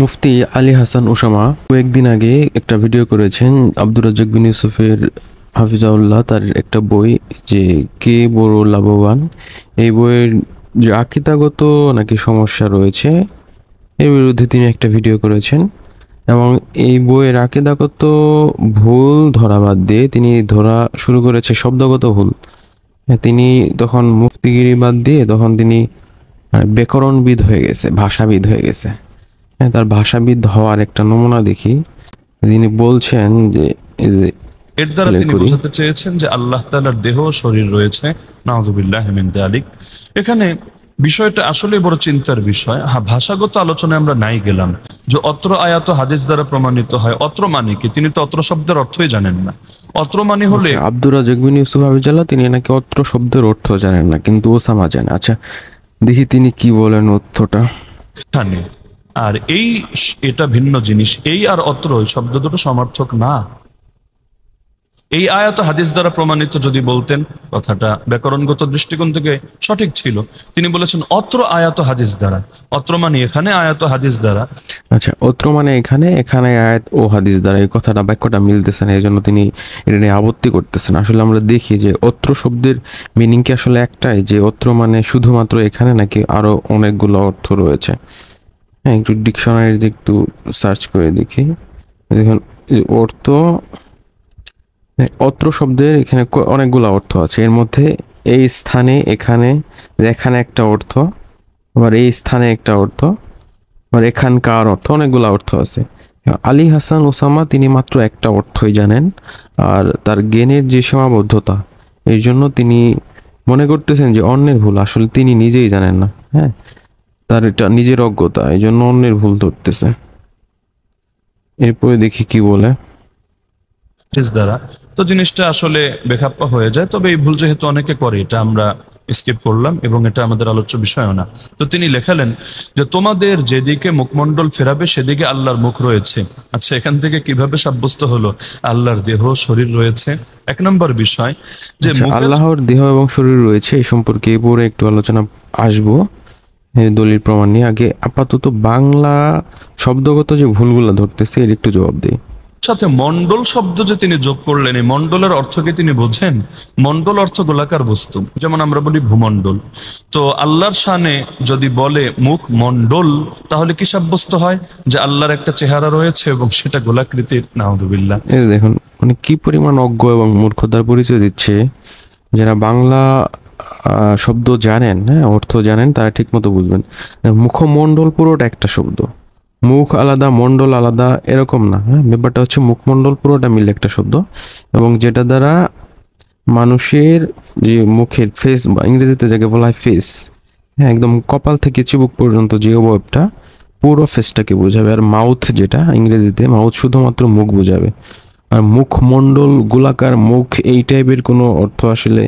মুফতি Ali Hasan Osama কয়েকদিন আগে একটা ভিডিও করেছেন আব্দুর রাজ্জাক বিন ইউসুফের হাফিজাউল্লাহ তার একটা বই যে কে বড় লাভবান এই বইয়ের যে আকিতাগত নাকি সমস্যা রয়েছে এর বিরুদ্ধে তিনি একটা ভিডিও করেছেন এবং এই বইয়ের আকিদাগত ভুল ধরা বাদ দিয়ে তিনি ধরা শুরু করেছে শব্দগত ভুল তিনি তখন মুফতিগিরি বাদ দিয়ে তখন তিনি ব্যাকরণবিদ হয়ে গেছে ভাষাবিদ হয়ে গেছে হ্যাঁ তার ভাষাবিদ হওয়ার একটা নমুনা দেখি তিনি বলছেন যে এর দ্বারা তিনি বোঝাতে চেয়েছেন যে আল্লাহ তালার দেহ শরীর রয়েছে আলিক এখানে বিষয়টা আসলে বড় চিন্তার বিষয় ভাষাগত আলোচনায় আমরা নাই গেলাম যে অত্র আয়াত হাদিস দ্বারা প্রমাণিত হয় অত্র মানে কি তিনি তো অত্র শব্দের অর্থই জানেন না অত্র মানে হলে আচ্ছা, আব্দুর রাজাক বিন ইউসুফ আবিজাল্লাহ তিনি নাকি অত্র শব্দের অর্থ জানেন না কিন্তু ওসামা জানেন আচ্ছা দেখি তিনি কি বলেন অর্থটা আর এই এটা ভিন্ন জিনিস এই আর অত্র শব্দ দুটো সমর্থক না এই আয়াত হাদিস দ্বারা প্রমাণিত যদি বলতেন কথাটা ব্যাকরণগত দৃষ্টিকোণ থেকে সঠিক ছিল তিনি বলেছেন অত্র আয়াত হাদিস দ্বারা অত্র মানে এখানে আয়াত হাদিস দ্বারা আচ্ছা অত্র মানে এখানে এখানে আয়াত ও হাদিস দ্বারা এই কথাটা বাক্যটা মিলতেছে না এই জন্য তিনি এটা নিয়ে আপত্তি করতেছেন আসলে আমরা দেখি যে অত্র শব্দের মিনিং কি আসলে একটাই যে অত্র মানে শুধুমাত্র এখানে নাকি আরো অনেকগুলো অর্থ রয়েছে হ্যাঁ একটু দিয়ে একটু সার্চ করে দেখি দেখুন অর্থ হ্যাঁ, অত্র শব্দের এখানে অনেকগুলো অর্থ আছে এর মধ্যে এই স্থানে এখানে এখানে একটা অর্থ আবার এই স্থানে একটা অর্থ আবার এখানকার অর্থ অনেকগুলো অর্থ আছে আলী হাসান ওসামা তিনি মাত্র একটা অর্থই জানেন আর তার জ্ঞানের যে সীমাবদ্ধতা এই জন্য তিনি মনে করতেছেন যে অন্যের ভুল আসলে তিনি নিজেই জানেন না হ্যাঁ তার এটা নিজের অজ্ঞতা এই জন্য অন্যের ভুল ধরতেছে এরপরে দেখি কি বলে দ্বারা তো জিনিসটা আসলে বেখাপ্পা হয়ে যায় তবে এই ভুল যেহেতু অনেকে করে এটা আমরা স্কিপ করলাম এবং এটা আমাদের আলোচ্য বিষয়ও না তো তিনি লেখালেন যে তোমাদের যেদিকে মুখমণ্ডল ফেরাবে সেদিকে আল্লাহর মুখ রয়েছে আচ্ছা এখান থেকে কিভাবে সাব্যস্ত হলো আল্লাহর দেহ শরীর রয়েছে এক নম্বর বিষয় যে আচ্ছা, আল্লাহর দেহ এবং শরীর রয়েছে এই সম্পর্কে পরে একটু আলোচনা আসবো দলিল প্রমাণ নিয়ে আগে আপাতত বাংলা শব্দগত যে ভুলগুলো ধরতেছে এর একটু জবাব দিই সাথে মন্ডল শব্দ যে তিনি যোগ করলেন এই মন্ডলের অর্থকে তিনি বোঝেন মন্ডল অর্থ গোলাকার বস্তু যেমন আমরা বলি ভূমন্ডল তো আল্লাহর শানে যদি বলে মুখ মন্ডল তাহলে কি সাব্যস্ত হয় যে আল্লাহর একটা চেহারা রয়েছে এবং সেটা গোলাকৃতির নাহদুবিল্লা দেখুন মানে কি পরিমাণ অজ্ঞ এবং মূর্খতার পরিচয় দিচ্ছে যারা বাংলা শব্দ জানেন হ্যাঁ অর্থ জানেন তারা ঠিকমতো বুঝবেন মুখমণ্ডল পুরোটা একটা শব্দ মুখ আলাদা মণ্ডল আলাদা এরকম না হ্যাঁ ব্যাপারটা হচ্ছে মুখমণ্ডল পুরোটা মিলে একটা শব্দ এবং যেটা দ্বারা মানুষের যে মুখের ফেস বা ইংরেজিতে যাকে বলা হয় ফেস হ্যাঁ একদম কপাল থেকে চিবুক পর্যন্ত যে অবয়বটা পুরো ফেসটাকে বোঝাবে আর মাউথ যেটা ইংরেজিতে মাউথ শুধুমাত্র মুখ বোঝাবে আর মুখমণ্ডল গোলাকার মুখ এই টাইপের কোনো অর্থ আসলে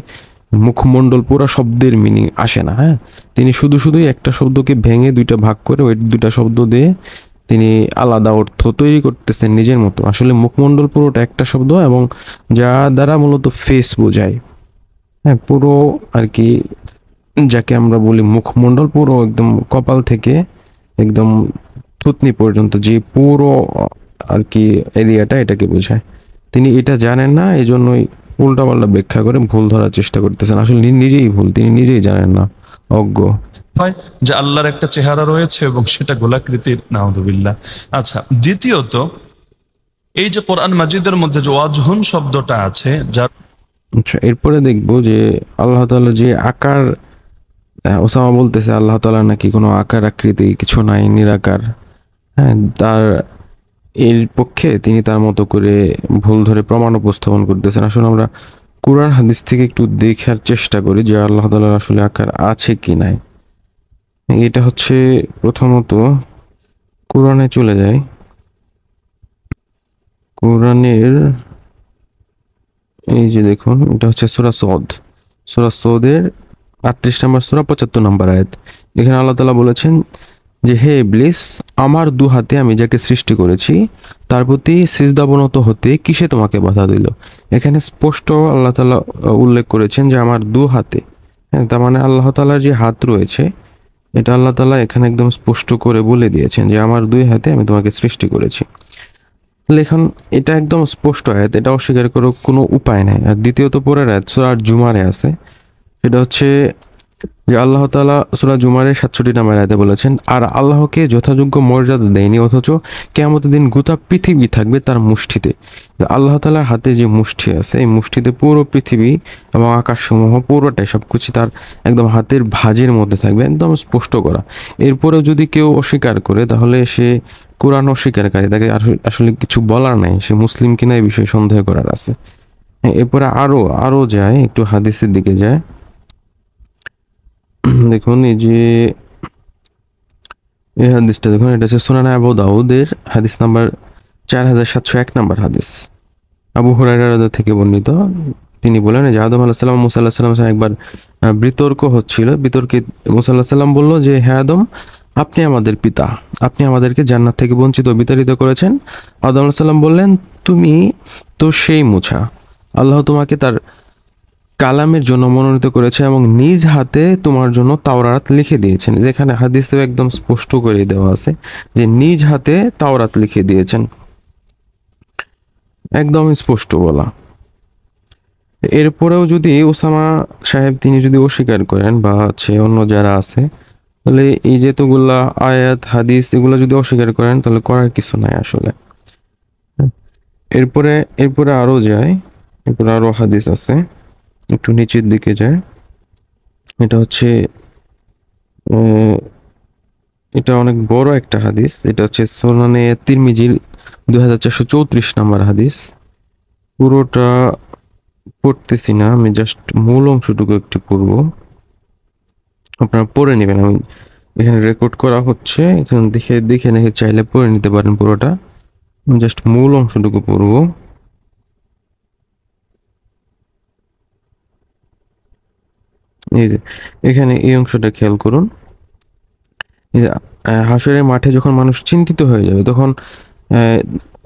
মুখমণ্ডল পুরো শব্দের মিনিং আসে না হ্যাঁ তিনি শুধু শুধুই একটা শব্দকে ভেঙে দুইটা ভাগ করে ওই দুইটা শব্দ দিয়ে তিনি আলাদা অর্থ তৈরি করতেছেন নিজের মতো আসলে মুখমণ্ডল পুরোটা একটা শব্দ এবং যা দ্বারা মূলত ফেস বোঝায় হ্যাঁ পুরো আর কি যাকে আমরা বলি মুখমণ্ডল পুরো একদম কপাল থেকে একদম থুতনি পর্যন্ত যে পুরো আর কি এরিয়াটা এটাকে বোঝায় তিনি এটা জানেন না এই জন্যই উল্টাপাল্টা ব্যাখ্যা করে ভুল ধরার চেষ্টা করতেছেন আসলে নিজেই ভুল তিনি নিজেই জানেন না অজ্ঞ হয় যে আল্লাহর একটা চেহারা রয়েছে এবং সেটা গোলাকৃতির নাহদুবিল্লা আচ্ছা দ্বিতীয়ত এই যে কোরআন মাজিদের মধ্যে যে ওয়াজহুন শব্দটা আছে যার আচ্ছা এরপরে দেখব যে আল্লাহ তালা যে আকার ওসামা বলতেছে আল্লাহ তালা নাকি কোনো আকার আকৃতি কিছু নাই নিরাকার হ্যাঁ তার এর পক্ষে তিনি তার মতো করে ভুল ধরে প্রমাণ উপস্থাপন করতেছেন আসলে আমরা কোরআন হাদিস থেকে একটু দেখার চেষ্টা করি যে আল্লাহ তাল্লাহ আসলে আকার আছে কি নাই এটা হচ্ছে প্রথমত কোরআনে চলে যায় কোরআনের এই যে দেখুন এটা হচ্ছে সুরা সদ সুরা সদের আটত্রিশ নম্বর সুরা পঁচাত্তর নম্বর আয়াত এখানে আল্লাহ তালা বলেছেন যে হে ব্লিস আমার দু হাতে আমি যাকে সৃষ্টি করেছি তার প্রতি সিজদাবনত হতে কিসে তোমাকে বাধা দিল এখানে স্পষ্ট আল্লাহ তালা উল্লেখ করেছেন যে আমার দু হাতে হ্যাঁ তার মানে আল্লাহ তালার যে হাত রয়েছে এটা আল্লাহ তালা এখানে একদম স্পষ্ট করে বলে দিয়েছেন যে আমার দুই হাতে আমি তোমাকে সৃষ্টি করেছি লেখন এটা একদম স্পষ্ট আয়াত এটা অস্বীকার করার কোনো উপায় নাই আর দ্বিতীয়ত পরের আয়াত সুরার জুমারে আছে সেটা হচ্ছে যে আল্লাহ তালা সুরা জুমারের সাতষট্টি নামের আয়তে বলেছেন আর আল্লাহকে যথাযোগ্য মর্যাদা দেয়নি অথচ কেমত দিন গোটা পৃথিবী থাকবে তার মুষ্টিতে আল্লাহ তালার হাতে যে মুষ্টি আছে এই মুষ্টিতে পুরো পৃথিবী এবং আকাশসমূহ পুরোটাই সব কিছু তার একদম হাতের ভাজের মধ্যে থাকবে একদম স্পষ্ট করা এরপরে যদি কেউ অস্বীকার করে তাহলে সে কোরআন অস্বীকারী তাকে আসলে কিছু বলার নাই সে মুসলিম কিনা এই বিষয়ে সন্দেহ করার আছে এরপরে আরও আরও যায় একটু হাদিসের দিকে যায় দেখুন এই যে এই হাদিসটা দেখুন এটা হচ্ছে সোনানা আবু দাউদের হাদিস নাম্বার চার হাজার সাতশো এক নাম্বার হাদিস আবু হুরাইরা থেকে বর্ণিত তিনি বলেন যে আদম আল্লাহ সাল্লাম মুসাল্লাহ সাল্লাম একবার বিতর্ক হচ্ছিল বিতর্কে মুসাল্লাহ সাল্লাম বললো যে হ্যাঁ আদম আপনি আমাদের পিতা আপনি আমাদেরকে জান্নাত থেকে বঞ্চিত বিতাড়িত করেছেন আদম আল্লাহ সাল্লাম বললেন তুমি তো সেই মুছা আল্লাহ তোমাকে তার কালামের জন্য মনোনীত করেছে এবং নিজ হাতে তোমার জন্য তাওরাত লিখে দিয়েছেন যেখানে তো একদম স্পষ্ট করে দেওয়া আছে যে নিজ হাতে তাওরাত লিখে দিয়েছেন একদম স্পষ্ট বলা এরপরেও যদি ওসামা সাহেব তিনি যদি অস্বীকার করেন বা সে অন্য যারা আছে তাহলে এই যে তোগুলা আয়াত হাদিস এগুলো যদি অস্বীকার করেন তাহলে করার কিছু নাই আসলে এরপরে এরপরে আরও যায় এরপরে আরও হাদিস আছে একটু নিচের দিকে যায় এটা হচ্ছে এটা অনেক বড় একটা হাদিস এটা হচ্ছে সোনানে তিরমিজির দু হাজার চারশো চৌত্রিশ নাম্বার হাদিস পুরোটা পড়তেছি না আমি জাস্ট মূল অংশটুকু একটু পড়ব আপনারা পড়ে নেবেন আমি এখানে রেকর্ড করা হচ্ছে এখানে দেখে দেখে নাকি চাইলে পড়ে নিতে পারেন পুরোটা আমি জাস্ট মূল অংশটুকু পড়বো এখানে এই অংশটা খেয়াল করুন হাসরের মাঠে যখন মানুষ চিন্তিত হয়ে যাবে তখন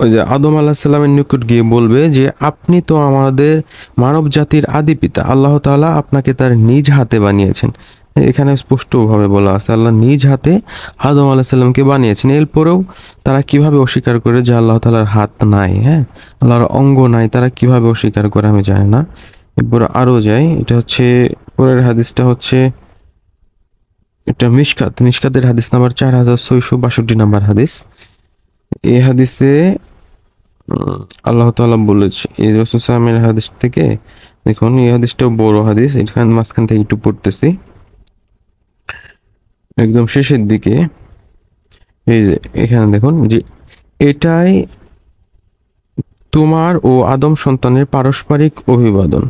ওই যে আদম আল্লাহ সাল্লামের নিকট গিয়ে বলবে যে আপনি তো আমাদের মানব জাতির আদি পিতা আল্লাহ তালা আপনাকে তার নিজ হাতে বানিয়েছেন এখানে স্পষ্টভাবে বলা আছে আল্লাহ নিজ হাতে আদম আল্লাহ সাল্লামকে বানিয়েছেন এরপরেও তারা কিভাবে অস্বীকার করে যে আল্লাহ তালার হাত নাই হ্যাঁ আল্লাহর অঙ্গ নাই তারা কিভাবে অস্বীকার করে আমি জানি না এরপর আরও যাই এটা হচ্ছে পরের হাদিসটা হচ্ছে এটা মিসকাত মিসকাতের হাদিস নাম্বার চার হাজার ছয়শো বাষট্টি নাম্বার হাদিস এ হাদিসে আল্লাহ তালা বলেছে এই রসুসামের হাদিস থেকে দেখুন এই হাদিসটাও বড় হাদিস এখান মাঝখান থেকে একটু পড়তেছি একদম শেষের দিকে এই যে এখানে দেখুন যে এটাই তোমার ও আদম সন্তানের পারস্পরিক অভিবাদন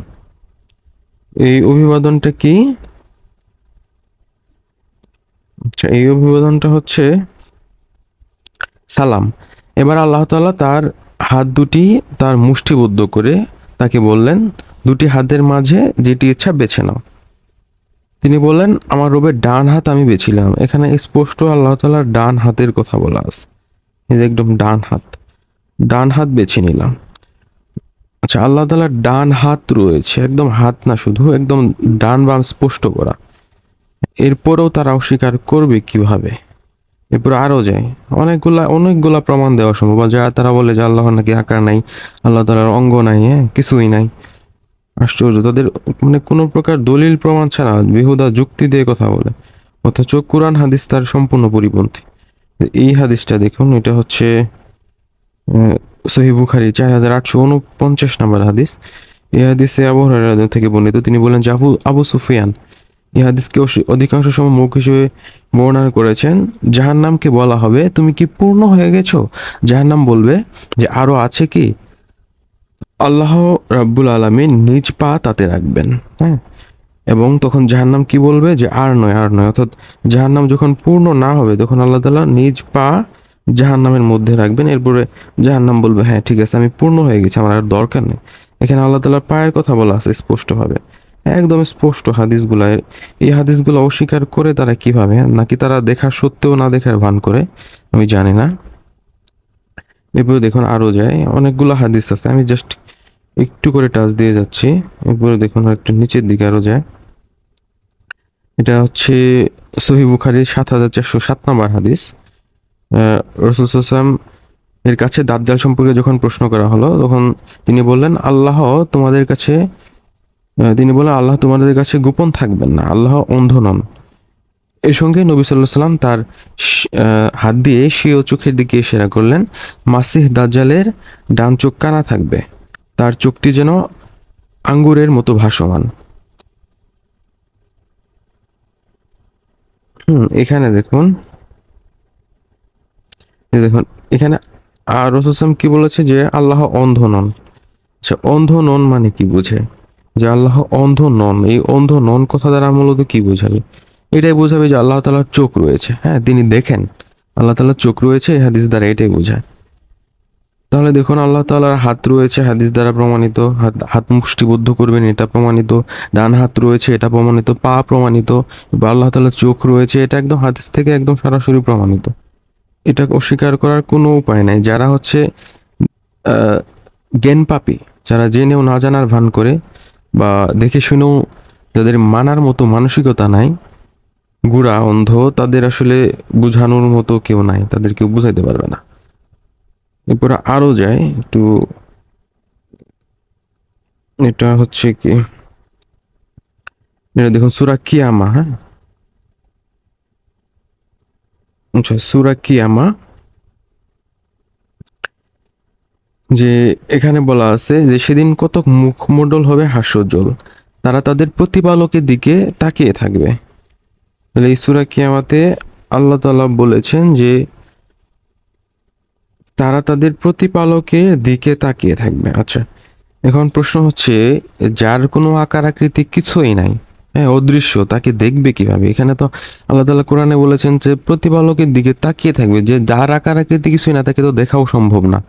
এই অভিবাদনটা কি আচ্ছা এই অভিবাদনটা হচ্ছে সালাম এবার আল্লাহ তালা তার হাত দুটি তার মুষ্টিবদ্ধ করে তাকে বললেন দুটি হাতের মাঝে যেটি ইচ্ছা বেছে নাও তিনি বললেন আমার রবে ডান হাত আমি বেছিলাম এখানে স্পষ্ট আল্লাহ তালার ডান হাতের কথা বলা আস একদম ডান হাত ডান হাত বেছে নিলাম আচ্ছা আল্লাহ তালার ডান হাত রয়েছে একদম হাত না শুধু একদম ডান বাম স্পষ্ট করা এরপরেও তারা অস্বীকার করবে কিভাবে এরপর আরও যায় অনেকগুলা অনেকগুলা প্রমাণ দেওয়া সম্ভব যারা তারা বলে যে আল্লাহর নাকি আকার নাই আল্লাহ তালার অঙ্গ নাই হ্যাঁ কিছুই নাই আশ্চর্য তাদের মানে কোনো প্রকার দলিল প্রমাণ ছাড়া বিহুদা যুক্তি দিয়ে কথা বলে অথচ কোরআন হাদিস তার সম্পূর্ণ পরিপন্থী এই হাদিসটা দেখুন এটা হচ্ছে সহি বুখারি চার হাজার আটশো উনপঞ্চাশ নম্বর হাদিস ইহাদিস আবহাওয়ার থেকে বর্ণিত তিনি বলেন জাফু আবু সুফিয়ান ইহাদিসকে অধিকাংশ সময় মুখ হিসেবে বর্ণনা করেছেন যাহার নামকে বলা হবে তুমি কি পূর্ণ হয়ে গেছো যাহার নাম বলবে যে আরও আছে কি আল্লাহ রাব্বুল আলমী নিজ পা তাতে রাখবেন হ্যাঁ এবং তখন যাহার নাম কি বলবে যে আর নয় আর নয় অর্থাৎ যাহার নাম যখন পূর্ণ না হবে তখন আল্লাহ তালা নিজ পা জাহান্নামের মধ্যে রাখবেন এরপরে জাহান্নাম বলবে হ্যাঁ ঠিক আছে আমি পূর্ণ হয়ে গেছি আমার আর দরকার নেই এখানে আল্লাহ তালার পায়ের কথা বলা আছে স্পষ্টভাবে একদম স্পষ্ট হাদিসগুলো এই হাদিসগুলো অস্বীকার করে তারা কিভাবে হ্যাঁ, নাকি তারা দেখা সত্ত্বেও না দেখার ভান করে আমি জানি না এরপরে দেখুন আরও যায় অনেকগুলো হাদিস আছে আমি জাস্ট একটু করে টাচ দিয়ে যাচ্ছি এরপরে দেখুন একটু নিচের দিকে আরও যায় এটা হচ্ছে সহিবুখারি সাত হাজার চারশো সাত নম্বর হাদিস রসুল সাল্লাম এর কাছে দাজ্জাল সম্পর্কে যখন প্রশ্ন করা হলো তখন তিনি বললেন আল্লাহ তোমাদের কাছে তিনি বলেন আল্লাহ তোমাদের কাছে গোপন থাকবেন না আল্লাহ অন্ধ নন এর সঙ্গে নবী সাল্লাহ সাল্লাম তার হাত দিয়ে সিও চোখের দিকে সেরা করলেন মাসিহ দাজ্জালের ডান চোখ কানা থাকবে তার চোখটি যেন আঙ্গুরের মতো ভাসমান হুম এখানে দেখুন দেখুন এখানে আর রসুসাম কি বলেছে যে আল্লাহ অন্ধ নন আচ্ছা অন্ধ নন মানে কি বুঝে যে আল্লাহ অন্ধ নন এই অন্ধ নন কথা দ্বারা মূলত কি বোঝাবে এটাই বোঝাবে যে আল্লাহ তালার চোখ রয়েছে হ্যাঁ তিনি দেখেন আল্লাহ তালার চোখ রয়েছে হাদিস দ্বারা এটাই বোঝায় তাহলে দেখুন আল্লাহ তালার হাত রয়েছে হাদিস দ্বারা প্রমাণিত হাত হাত মুষ্টিবদ্ধ করবেন এটা প্রমাণিত ডান হাত রয়েছে এটা প্রমাণিত পা প্রমাণিত বা আল্লাহ তালার চোখ রয়েছে এটা একদম হাদিস থেকে একদম সরাসরি প্রমাণিত এটা অস্বীকার করার কোনো উপায় নাই যারা হচ্ছে জ্ঞানপাপি যারা জেনেও না জানার ভান করে বা দেখে শুনেও যাদের মানার মতো মানসিকতা নাই গুড়া অন্ধ তাদের আসলে বোঝানোর মতো কেউ নাই তাদের কেউ বুঝাইতে পারবে না এরপরে আরও যায় একটু এটা হচ্ছে কি এটা দেখুন সুরাক্ষী আমা হ্যাঁ আচ্ছা সুরা আমা যে এখানে বলা আছে যে সেদিন কতক মুখমণ্ডল হবে হাস্যজ্জ্বল তারা তাদের প্রতিপালকের দিকে তাকিয়ে থাকবে তাহলে এই সুরা কিয়ামাতে আল্লাহ তালা বলেছেন যে তারা তাদের প্রতিপালকের দিকে তাকিয়ে থাকবে আচ্ছা এখন প্রশ্ন হচ্ছে যার কোনো আকার আকৃতি কিছুই নাই হ্যাঁ অদৃশ্য তাকে দেখবে কিভাবে এখানে তো আল্লাহ তালা কোরআনে বলেছেন যে প্রতিপালকের দিকে তাকিয়ে থাকবে যে যার আকার আকৃতি কিছুই না তাকে তো দেখাও সম্ভব না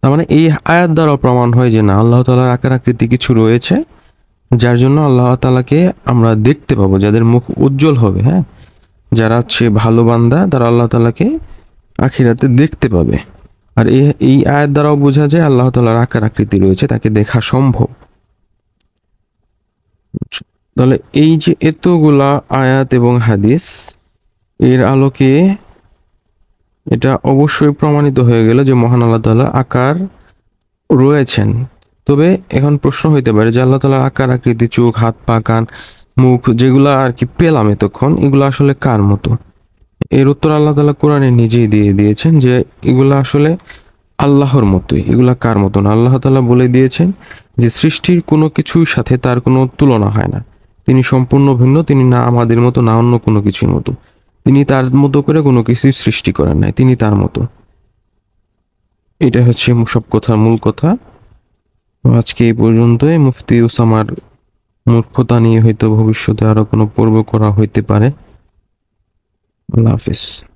তার মানে এই আয়াত দ্বারা প্রমাণ হয় যে না আল্লাহ তালার আকার আকৃতি কিছু রয়েছে যার জন্য আল্লাহ তালাকে আমরা দেখতে পাবো যাদের মুখ উজ্জ্বল হবে হ্যাঁ যারা হচ্ছে ভালো বান্দা তারা আল্লাহ তালাকে আখিরাতে দেখতে পাবে আর এই আয়াত দ্বারাও বোঝা যায় আল্লাহ তালার আকার আকৃতি রয়েছে তাকে দেখা সম্ভব তাহলে এই যে এতগুলা আয়াত এবং হাদিস এর আলোকে এটা অবশ্যই প্রমাণিত হয়ে গেল যে মহান আল্লাহ তাল্লাহ আকার রয়েছেন তবে এখন প্রশ্ন হইতে পারে যে আল্লাহ তালার আকার আকৃতি চোখ হাত পা কান মুখ যেগুলো আর কি পেলাম এতক্ষণ এগুলো আসলে কার মতো এর উত্তর আল্লাহ তালা কোরআনে নিজেই দিয়ে দিয়েছেন যে এগুলো আসলে আল্লাহর মতোই এগুলা কার মতন আল্লাহ তালা বলে দিয়েছেন যে সৃষ্টির কোনো কিছুর সাথে তার কোনো তুলনা হয় না তিনি সম্পূর্ণ ভিন্ন তিনি না আমাদের মতো না অন্য কোনো কিছুর মতো তিনি তার মতো করে কোনো কিছুই সৃষ্টি করেন নাই তিনি তার মতো এটা হচ্ছে সব কথার মূল কথা আজকে এই পর্যন্তই মুফতি ওসামার মূর্খতা নিয়ে হয়তো ভবিষ্যতে আরও কোনো পর্ব করা হইতে পারে আল্লাহ হাফিজ